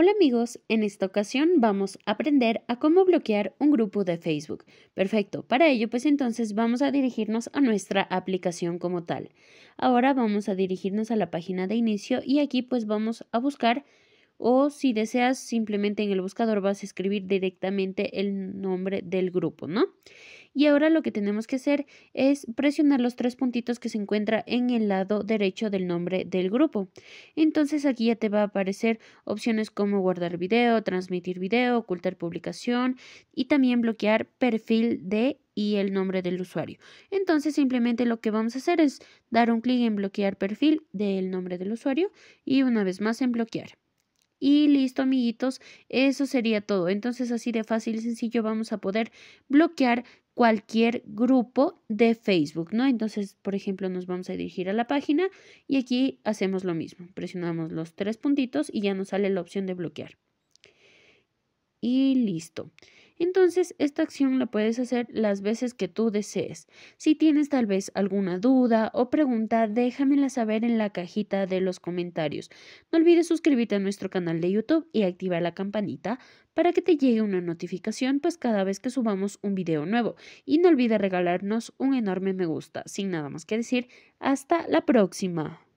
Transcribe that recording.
Hola amigos, en esta ocasión vamos a aprender a cómo bloquear un grupo de Facebook. Perfecto, para ello pues entonces vamos a dirigirnos a nuestra aplicación como tal. Ahora vamos a dirigirnos a la página de inicio y aquí pues vamos a buscar o si deseas simplemente en el buscador vas a escribir directamente el nombre del grupo, ¿no? Y ahora lo que tenemos que hacer es presionar los tres puntitos que se encuentran en el lado derecho del nombre del grupo. Entonces aquí ya te va a aparecer opciones como guardar video, transmitir video, ocultar publicación y también bloquear perfil de y el nombre del usuario. Entonces simplemente lo que vamos a hacer es dar un clic en bloquear perfil del nombre del usuario y una vez más en bloquear. Y listo, amiguitos, eso sería todo. Entonces, así de fácil y sencillo vamos a poder bloquear cualquier grupo de Facebook, ¿no? Entonces, por ejemplo, nos vamos a dirigir a la página y aquí hacemos lo mismo. Presionamos los tres puntitos y ya nos sale la opción de bloquear. Y listo. Entonces, esta acción la puedes hacer las veces que tú desees. Si tienes tal vez alguna duda o pregunta, déjamela saber en la cajita de los comentarios. No olvides suscribirte a nuestro canal de YouTube y activar la campanita para que te llegue una notificación pues cada vez que subamos un video nuevo. Y no olvides regalarnos un enorme me gusta. Sin nada más que decir, hasta la próxima.